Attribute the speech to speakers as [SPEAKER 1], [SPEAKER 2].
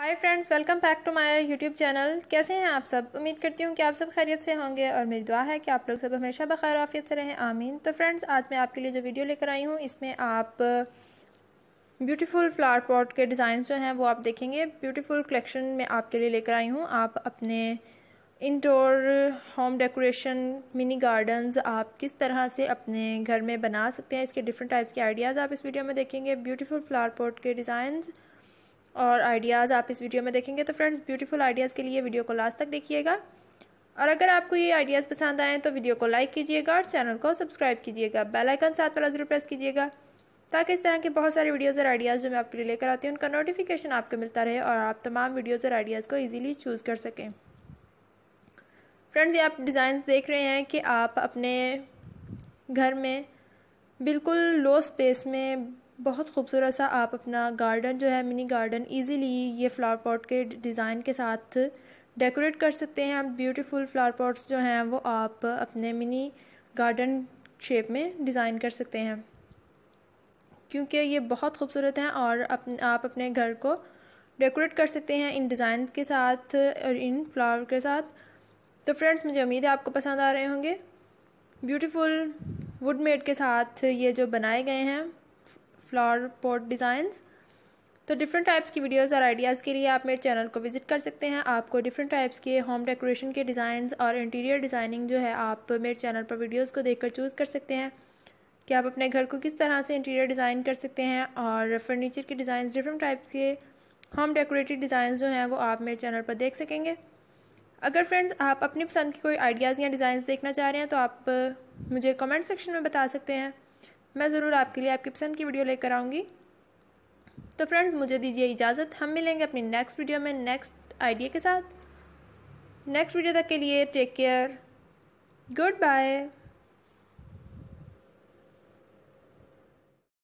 [SPEAKER 1] hi friends welcome back to my YouTube channel कैसे हैं आप सब उम्मीद करती हूँ कि आप सब खैरियत से होंगे और मेरी दुआ है कि आप लोग सब हमेशा बखैर आफियत से रहें आमीन तो फ्रेंड्स आज मैं आपके लिए जो वीडियो लेकर आई हूँ इसमें आप ब्यूटीफुल फ्लावर पॉट के डिज़ाइंस जो हैं वो आप देखेंगे ब्यूटीफुल कलेक्शन में आपके लिए लेकर आई हूँ आप अपने indoor home decoration mini gardens आप किस तरह से अपने घर में बना सकते हैं इसके डिफरेंट टाइप्स के आइडियाज़ आप इस वीडियो में देखेंगे ब्यूटीफुल फ्लावर पॉट के डिज़ाइंस और आइडियाज़ आप इस वीडियो में देखेंगे तो फ्रेंड्स ब्यूटीफुल आइडियाज़ के लिए वीडियो को लास्ट तक देखिएगा और अगर आपको ये आइडियाज़ पसंद आएँ तो वीडियो को लाइक कीजिएगा और चैनल को सब्सक्राइब कीजिएगा बेल आइकन साथ वाला ज़रूर प्रेस कीजिएगा ताकि इस तरह के बहुत सारे वीडियोज़ और आइडियाज़ जो मैं आपके लिए लेकर आती हूँ उनका नोटिफिकेशन आपको मिलता रहे और आप तमाम वीडियोज़ और आइडियाज़ को ईजिली चूज़ कर सकें फ्रेंड्स ये आप डिज़ाइन देख रहे हैं कि आप अपने घर में बिल्कुल लो स्पेस में बहुत खूबसूरत सा आप अपना गार्डन जो है मिनी गार्डन इजीली ये फ्लावर पॉट के डिज़ाइन के साथ डेकोरेट कर सकते हैं आप ब्यूटीफुल फ्लावर पॉट्स जो हैं वो आप अपने मिनी गार्डन शेप में डिज़ाइन कर सकते हैं क्योंकि ये बहुत खूबसूरत हैं और अप आप अपने घर को डेकोरेट कर सकते हैं इन डिज़ाइन के साथ और इन फ्लावर के साथ तो फ्रेंड्स मुझे उम्मीद है आपको पसंद आ रहे होंगे ब्यूटीफुल वुड मेड के साथ ये जो बनाए गए हैं फ्लावर पोर्ट डिज़ाइंस तो डिफरेंट टाइप्स की वीडियोस और आइडियाज़ के लिए आप मेरे चैनल को विजिट कर सकते हैं आपको डिफरेंट टाइप्स के होम डेकोरेशन के डिज़ाइंस और इंटीरियर डिज़ाइनिंग जो है आप मेरे चैनल पर वीडियोस को देखकर चूज़ कर सकते हैं कि आप अपने घर को किस तरह से इंटीरियर डिज़ाइन कर सकते हैं और फर्नीचर के डिज़ाइन डिफरेंट टाइप्स के होम डेकोरेटिव डिज़ाइन जो हैं वो आप मेरे चैनल पर देख सकेंगे अगर फ्रेंड्स आप अपनी पसंद की कोई आइडियाज़ या डिज़ाइंस देखना चाह रहे हैं तो आप मुझे कमेंट सेक्शन में बता सकते हैं मैं ज़रूर आपके लिए आपकी पसंद की वीडियो लेकर आऊँगी तो फ्रेंड्स मुझे दीजिए इजाज़त हम मिलेंगे अपनी नेक्स्ट वीडियो में नेक्स्ट आइडिया के साथ नेक्स्ट वीडियो तक के लिए टेक केयर गुड बाय